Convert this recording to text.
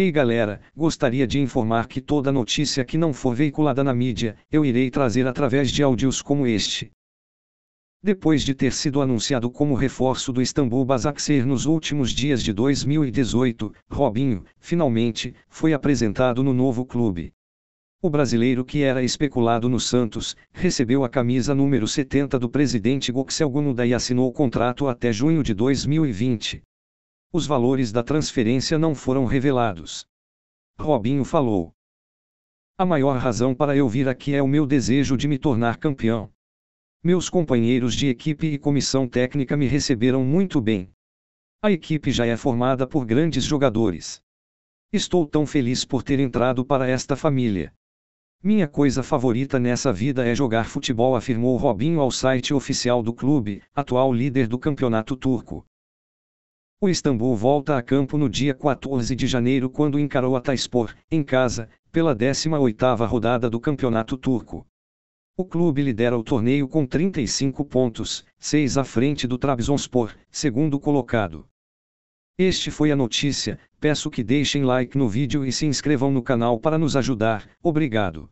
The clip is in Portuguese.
Ei galera, gostaria de informar que toda notícia que não for veiculada na mídia, eu irei trazer através de áudios como este. Depois de ter sido anunciado como reforço do Istambul Basaksehir nos últimos dias de 2018, Robinho, finalmente, foi apresentado no novo clube. O brasileiro que era especulado no Santos, recebeu a camisa número 70 do presidente Goxel Gunuda e assinou o contrato até junho de 2020. Os valores da transferência não foram revelados. Robinho falou. A maior razão para eu vir aqui é o meu desejo de me tornar campeão. Meus companheiros de equipe e comissão técnica me receberam muito bem. A equipe já é formada por grandes jogadores. Estou tão feliz por ter entrado para esta família. Minha coisa favorita nessa vida é jogar futebol, afirmou Robinho ao site oficial do clube, atual líder do campeonato turco. O Istambul volta a campo no dia 14 de janeiro quando encarou a Tayspor, em casa, pela 18ª rodada do Campeonato Turco. O clube lidera o torneio com 35 pontos, 6 à frente do Trabzonspor, segundo colocado. Este foi a notícia, peço que deixem like no vídeo e se inscrevam no canal para nos ajudar, obrigado.